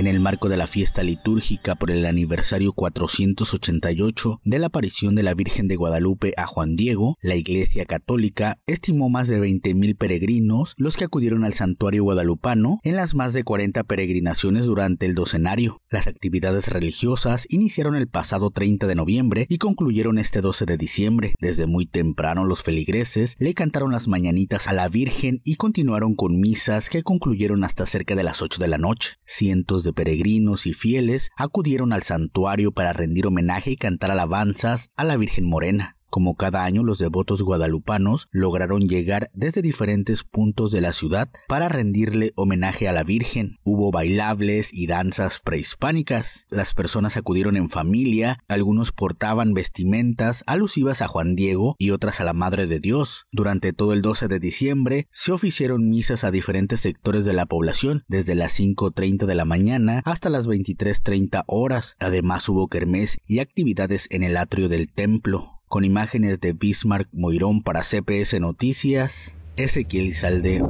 en el marco de la fiesta litúrgica por el aniversario 488 de la aparición de la Virgen de Guadalupe a Juan Diego, la Iglesia Católica estimó más de 20.000 peregrinos los que acudieron al santuario guadalupano en las más de 40 peregrinaciones durante el docenario. Las actividades religiosas iniciaron el pasado 30 de noviembre y concluyeron este 12 de diciembre. Desde muy temprano los feligreses le cantaron las mañanitas a la Virgen y continuaron con misas que concluyeron hasta cerca de las 8 de la noche. Cientos de peregrinos y fieles acudieron al santuario para rendir homenaje y cantar alabanzas a la Virgen Morena. Como cada año, los devotos guadalupanos lograron llegar desde diferentes puntos de la ciudad para rendirle homenaje a la Virgen. Hubo bailables y danzas prehispánicas. Las personas acudieron en familia, algunos portaban vestimentas alusivas a Juan Diego y otras a la Madre de Dios. Durante todo el 12 de diciembre se oficiaron misas a diferentes sectores de la población, desde las 5.30 de la mañana hasta las 23.30 horas. Además hubo kermés y actividades en el atrio del templo con imágenes de Bismarck Moirón para CPS Noticias, Ezequiel Salde.